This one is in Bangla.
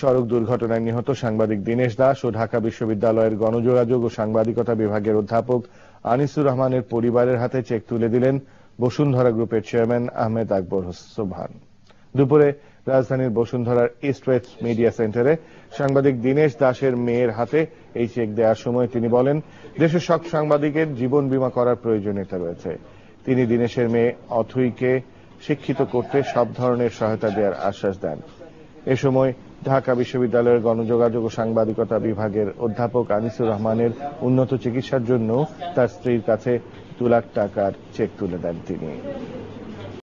সড়ক দুর্ঘটনায় নিহত সাংবাদিক দীনেশ দাস ও ঢাকা বিশ্ববিদ্যালয়ের গণযোগাযোগ ও সাংবাদিকতা বিভাগের অধ্যাপক আনিসুর রহমানের পরিবারের হাতে চেক তুলে দিলেন বসুন্ধরা গ্রুপের চেয়ারম্যান আহমেদ আকবর সোভান দুপুরে রাজধানীর বসুন্ধরার ইস্ট ওয়েস্ট মিডিয়া সেন্টারে সাংবাদিক দীনেশ দাসের মেয়ের হাতে এই চেক দেওয়ার সময় তিনি বলেন দেশের সব সাংবাদিকের জীবন বীমা করার প্রয়োজনীয়তা রয়েছে তিনি দীনেশের মেয়ে অথুইকে শিক্ষিত করতে সব ধরনের সহায়তা দেওয়ার আশ্বাস দেন এ সময় ঢাকা বিশ্ববিদ্যালয়ের গণযোগাযোগ ও সাংবাদিকতা বিভাগের অধ্যাপক আনিসুর রহমানের উন্নত চিকিৎসার জন্য তার স্ত্রীর কাছে দু লাখ টাকার চেক তুলে দেন তিনি